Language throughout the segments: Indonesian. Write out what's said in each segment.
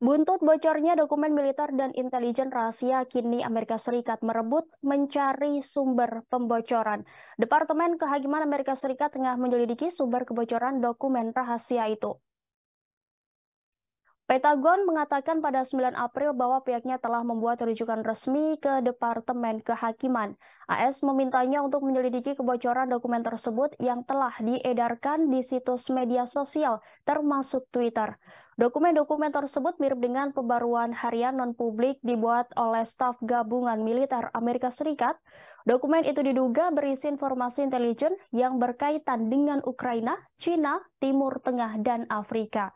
Buntut bocornya dokumen militer dan intelijen rahasia, kini Amerika Serikat merebut mencari sumber pembocoran. Departemen Kehakiman Amerika Serikat tengah menyelidiki sumber kebocoran dokumen rahasia itu. Pentagon mengatakan pada 9 April bahwa pihaknya telah membuat rujukan resmi ke Departemen Kehakiman. AS memintanya untuk menyelidiki kebocoran dokumen tersebut yang telah diedarkan di situs media sosial, termasuk Twitter. Dokumen-dokumen tersebut mirip dengan pembaruan harian non-publik dibuat oleh staf gabungan militer Amerika Serikat. Dokumen itu diduga berisi informasi intelijen yang berkaitan dengan Ukraina, Cina, Timur Tengah, dan Afrika.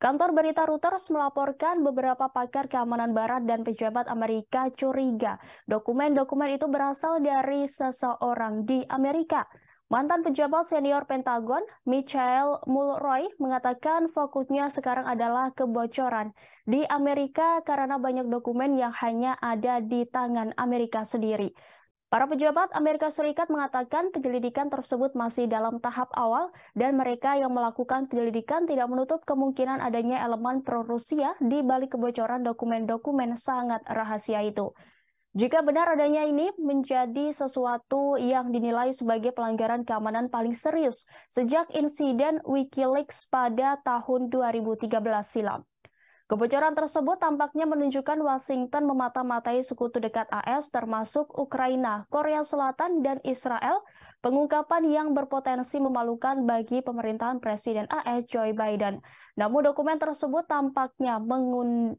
Kantor berita Reuters melaporkan beberapa pakar keamanan barat dan pejabat Amerika curiga dokumen-dokumen itu berasal dari seseorang di Amerika. Mantan pejabat senior Pentagon, Michael Mulroy, mengatakan fokusnya sekarang adalah kebocoran di Amerika karena banyak dokumen yang hanya ada di tangan Amerika sendiri. Para pejabat Amerika Serikat mengatakan penyelidikan tersebut masih dalam tahap awal dan mereka yang melakukan penyelidikan tidak menutup kemungkinan adanya elemen pro-Rusia di balik kebocoran dokumen-dokumen sangat rahasia itu. Jika benar adanya ini menjadi sesuatu yang dinilai sebagai pelanggaran keamanan paling serius sejak insiden WikiLeaks pada tahun 2013 silam. Kebocoran tersebut tampaknya menunjukkan Washington memata-matai sekutu dekat AS termasuk Ukraina, Korea Selatan, dan Israel, pengungkapan yang berpotensi memalukan bagi pemerintahan Presiden AS Joe Biden. Namun dokumen tersebut tampaknya mengun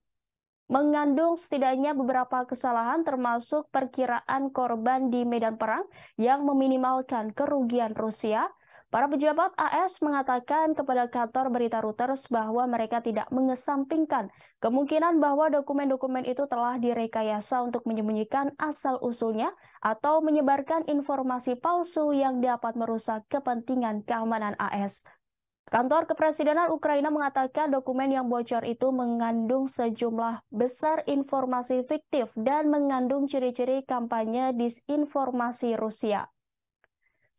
mengandung setidaknya beberapa kesalahan termasuk perkiraan korban di medan perang yang meminimalkan kerugian Rusia, Para pejabat AS mengatakan kepada kantor berita Reuters bahwa mereka tidak mengesampingkan kemungkinan bahwa dokumen-dokumen itu telah direkayasa untuk menyembunyikan asal-usulnya atau menyebarkan informasi palsu yang dapat merusak kepentingan keamanan AS. Kantor Kepresidenan Ukraina mengatakan dokumen yang bocor itu mengandung sejumlah besar informasi fiktif dan mengandung ciri-ciri kampanye disinformasi Rusia.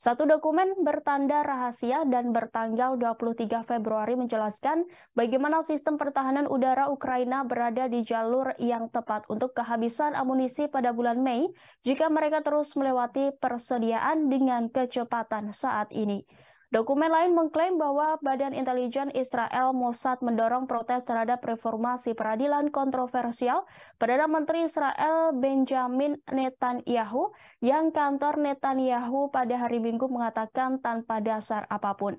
Satu dokumen bertanda rahasia dan bertanggal 23 Februari menjelaskan bagaimana sistem pertahanan udara Ukraina berada di jalur yang tepat untuk kehabisan amunisi pada bulan Mei jika mereka terus melewati persediaan dengan kecepatan saat ini. Dokumen lain mengklaim bahwa Badan Intelijen Israel Mossad mendorong protes terhadap reformasi peradilan kontroversial Perdana Menteri Israel Benjamin Netanyahu yang kantor Netanyahu pada hari Minggu mengatakan tanpa dasar apapun.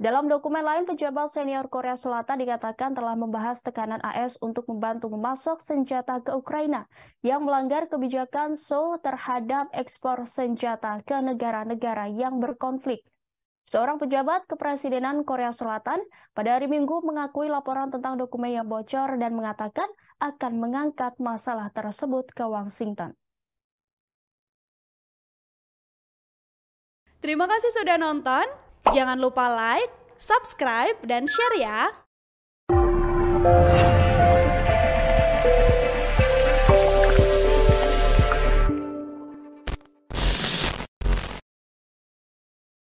Dalam dokumen lain, pejabat senior Korea Selatan dikatakan telah membahas tekanan AS untuk membantu memasok senjata ke Ukraina yang melanggar kebijakan Seoul terhadap ekspor senjata ke negara-negara yang berkonflik. Seorang pejabat kepresidenan Korea Selatan pada hari Minggu mengakui laporan tentang dokumen yang bocor dan mengatakan akan mengangkat masalah tersebut ke Washington. Terima kasih sudah nonton. Jangan lupa like, subscribe, dan share ya.